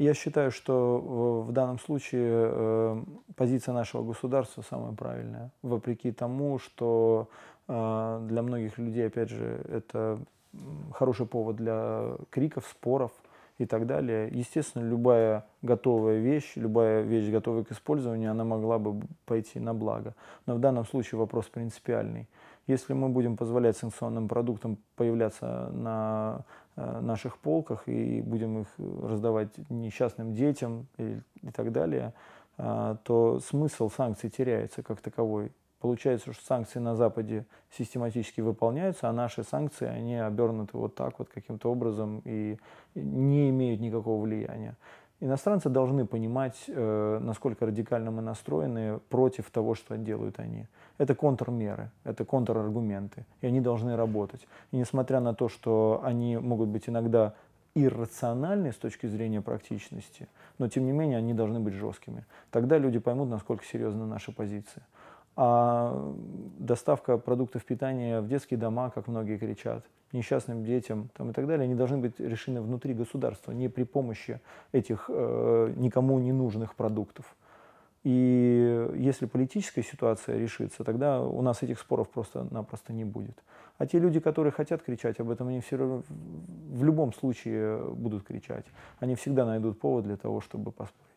Я считаю, что в данном случае э, позиция нашего государства самая правильная, вопреки тому, что э, для многих людей, опять же, это хороший повод для криков, споров и так далее. Естественно, любая готовая вещь, любая вещь, готовая к использованию, она могла бы пойти на благо. Но в данном случае вопрос принципиальный. Если мы будем позволять санкционным продуктам появляться на э, наших полках и будем их раздавать несчастным детям и, так далее, э, то смысл санкций теряется как таковой. Получается, что санкции на Западе систематически выполняются, а наши санкции, они обернуты вот так вот каким-то образом и не имеют никакого влияния. Иностранцы должны понимать, э, насколько радикально мы настроены против того, что делают они. Это контрмеры, это контраргументы, и они должны работать. И несмотря на то, что они могут быть иногда иррациональны с точки зрения практичности, но тем не менее они должны быть жесткими. Тогда люди поймут, насколько серьезна наша позиция. А доставка продуктов питания в детские дома, как многие кричат, несчастным детям там, и так далее, они должны быть решены внутри государства, не при помощи этих э, никому не нужных продуктов. И если политическая ситуация решится, тогда у нас этих споров просто-напросто не будет. А те люди, которые хотят кричать об этом, они все равно в любом случае будут кричать. Они всегда найдут повод для того, чтобы поспорить.